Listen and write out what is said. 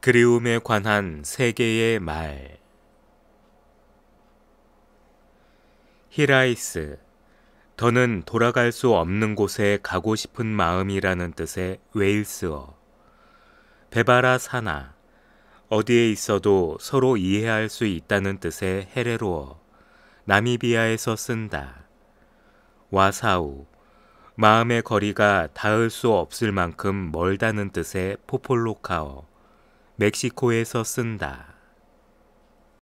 그리움에 관한 세계의 말 히라이스 더는 돌아갈 수 없는 곳에 가고 싶은 마음이라는 뜻의 웨일스어 베바라 사나 어디에 있어도 서로 이해할 수 있다는 뜻의 헤레로어 나미비아에서 쓴다 와사우 마음의 거리가 닿을 수 없을 만큼 멀다는 뜻의 포폴로카어 멕시코에서 쓴다.